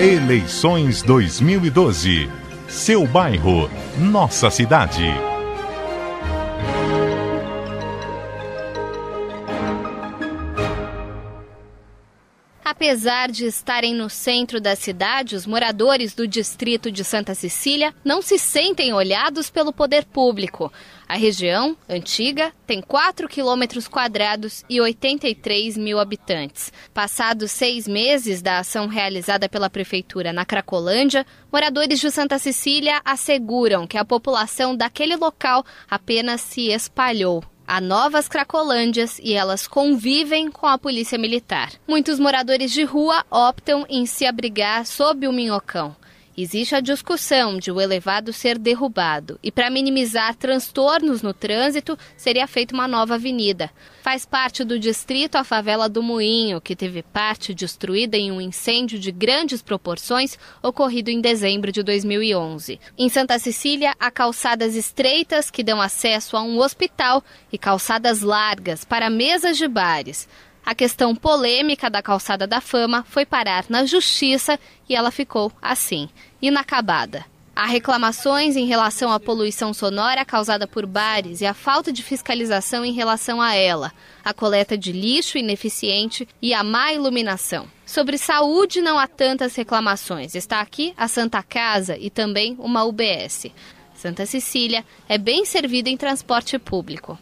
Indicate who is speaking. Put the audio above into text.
Speaker 1: Eleições 2012. Seu bairro, nossa cidade.
Speaker 2: Apesar de estarem no centro da cidade, os moradores do distrito de Santa Cecília não se sentem olhados pelo poder público. A região, antiga, tem 4 quilômetros quadrados e 83 mil habitantes. Passados seis meses da ação realizada pela prefeitura na Cracolândia, moradores de Santa Cecília asseguram que a população daquele local apenas se espalhou. Há novas cracolândias e elas convivem com a polícia militar. Muitos moradores de rua optam em se abrigar sob o minhocão. Existe a discussão de o elevado ser derrubado e, para minimizar transtornos no trânsito, seria feita uma nova avenida. Faz parte do distrito a favela do Moinho, que teve parte destruída em um incêndio de grandes proporções ocorrido em dezembro de 2011. Em Santa Cecília, há calçadas estreitas que dão acesso a um hospital e calçadas largas para mesas de bares. A questão polêmica da calçada da fama foi parar na justiça e ela ficou assim, inacabada. Há reclamações em relação à poluição sonora causada por bares e a falta de fiscalização em relação a ela, a coleta de lixo ineficiente e a má iluminação. Sobre saúde, não há tantas reclamações. Está aqui a Santa Casa e também uma UBS. Santa Cecília é bem servida em transporte público.